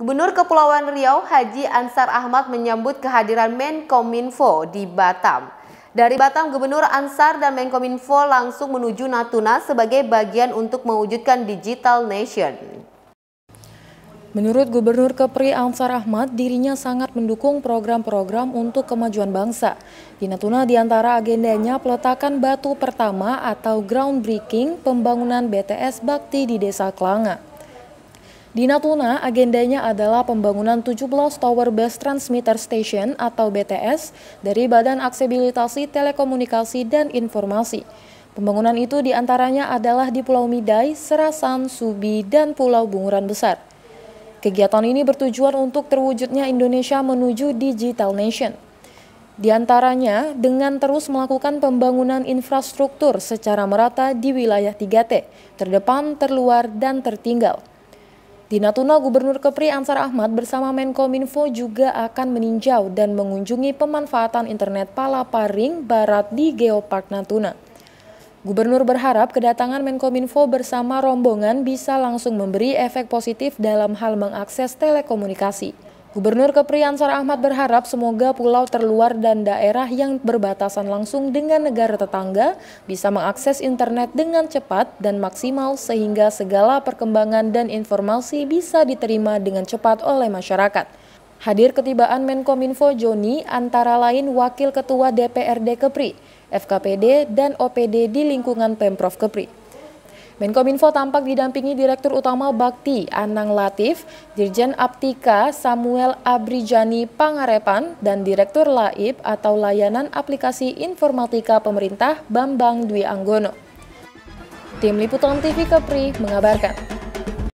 Gubernur Kepulauan Riau Haji Ansar Ahmad menyambut kehadiran Menkominfo di Batam. Dari Batam, Gubernur Ansar dan Menkominfo langsung menuju Natuna sebagai bagian untuk mewujudkan Digital Nation. Menurut Gubernur Kepri Ansar Ahmad, dirinya sangat mendukung program-program untuk kemajuan bangsa. Di Natuna Di antara agendanya peletakan batu pertama atau groundbreaking pembangunan BTS Bakti di Desa Kelanga. Di Natuna, agendanya adalah pembangunan 17 Tower base Transmitter Station atau BTS dari Badan Aksesibilitas Telekomunikasi dan Informasi. Pembangunan itu diantaranya adalah di Pulau Midai, Serasan, Subi, dan Pulau Bunguran Besar. Kegiatan ini bertujuan untuk terwujudnya Indonesia menuju digital nation. Di antaranya dengan terus melakukan pembangunan infrastruktur secara merata di wilayah 3T, terdepan, terluar, dan tertinggal – di Natuna, Gubernur Kepri Ansar Ahmad bersama Menkominfo juga akan meninjau dan mengunjungi pemanfaatan internet Palaparing Barat di Geopark Natuna. Gubernur berharap kedatangan Menkominfo bersama rombongan bisa langsung memberi efek positif dalam hal mengakses telekomunikasi. Gubernur Kepri Ansar Ahmad berharap semoga pulau terluar dan daerah yang berbatasan langsung dengan negara tetangga bisa mengakses internet dengan cepat dan maksimal sehingga segala perkembangan dan informasi bisa diterima dengan cepat oleh masyarakat. Hadir ketibaan Menkominfo Joni antara lain Wakil Ketua DPRD Kepri, FKPD, dan OPD di lingkungan Pemprov Kepri. Menkominfo tampak didampingi Direktur Utama Bakti Anang Latif, Dirjen Aptika Samuel Abrijani Pangarepan, dan Direktur Laib atau Layanan Aplikasi Informatika Pemerintah Bambang Dwi Anggono. Tim Liputan TV Kepri mengabarkan.